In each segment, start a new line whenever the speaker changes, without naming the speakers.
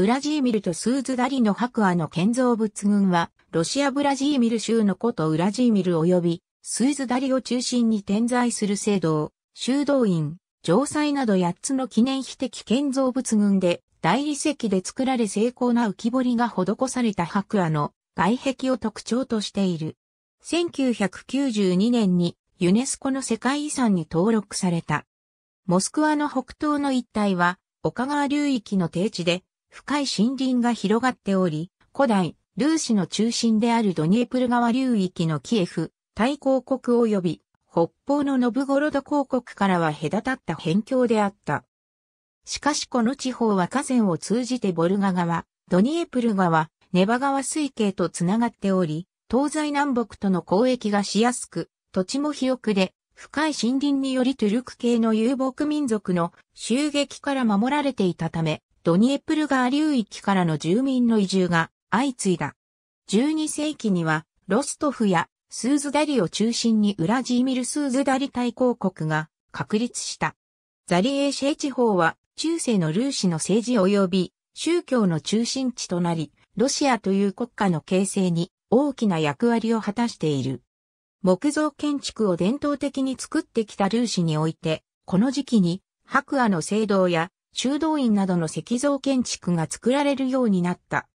ウラジーミルとスーズダリの白亜の建造物群は、ロシアブラジーミル州の古都ウラジーミル及び、スーズダリを中心に点在する聖堂、修道院、城塞など8つの記念碑的建造物群で、大理石で作られ精巧な浮き彫りが施された白亜の外壁を特徴としている。1992年にユネスコの世界遺産に登録された。モスクワの北東の一帯は、岡川流域の低地で、深い森林が広がっており、古代、ルーシの中心であるドニエプル川流域のキエフ、大公国及び北方のノブゴロド公国からは隔たった辺境であった。しかしこの地方は河川を通じてボルガ川、ドニエプル川、ネバ川水系とつながっており、東西南北との交易がしやすく、土地も肥沃で、深い森林によりトゥルク系の遊牧民族の襲撃から守られていたため、ドニエプル川流域からの住民の移住が相次いだ。12世紀にはロストフやスーズダリを中心にウラジーミル・スーズダリ大公国が確立した。ザリエーシェ地方は中世のルーシの政治及び宗教の中心地となり、ロシアという国家の形成に大きな役割を果たしている。木造建築を伝統的に作ってきたルーシにおいて、この時期に白亜の聖堂や修道院などの石像建築が作られるようになった。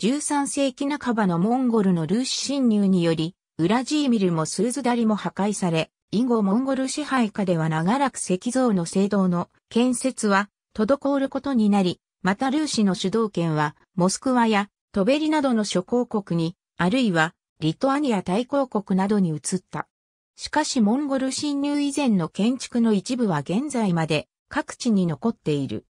13世紀半ばのモンゴルのルーシ侵入により、ウラジーミルもスーズダリも破壊され、以後モンゴル支配下では長らく石像の聖堂の建設は滞ることになり、またルーシの主導権はモスクワやトベリなどの諸公国に、あるいはリトアニア大公国などに移った。しかしモンゴル侵入以前の建築の一部は現在まで各地に残っている。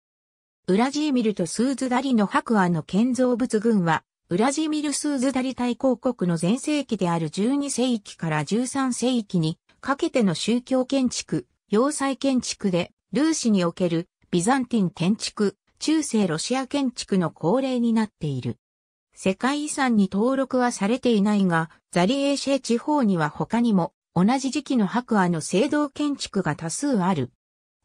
ウラジーミルとスーズダリの白亜の建造物群は、ウラジーミル・スーズダリ大公国の前世紀である12世紀から13世紀にかけての宗教建築、要塞建築で、ルーシにおけるビザンティン建築、中世ロシア建築の恒例になっている。世界遺産に登録はされていないが、ザリエーシェ地方には他にも同じ時期の白亜の聖堂建築が多数ある。